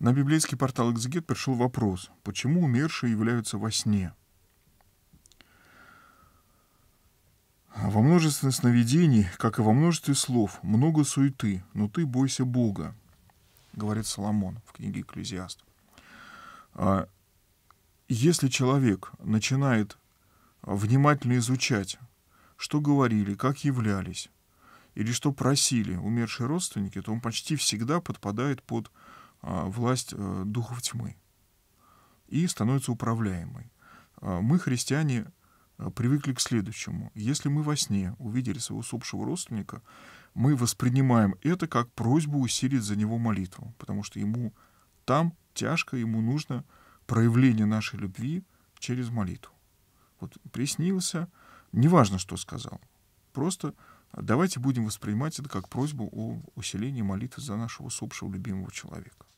На библейский портал «Экзегет» пришел вопрос, почему умершие являются во сне? А во множестве сновидений, как и во множестве слов, много суеты, но ты бойся Бога, говорит Соломон в книге «Экклезиаст». А если человек начинает внимательно изучать, что говорили, как являлись, или что просили умершие родственники, то он почти всегда подпадает под а, власть э, духов тьмы и становится управляемой. А, мы, христиане, э, привыкли к следующему. Если мы во сне увидели своего усопшего родственника, мы воспринимаем это как просьбу усилить за него молитву, потому что ему там тяжко, ему нужно проявление нашей любви через молитву. Вот приснился, неважно, что сказал, просто давайте будем воспринимать это как просьбу о усилении молитвы за нашего усопшего любимого человека.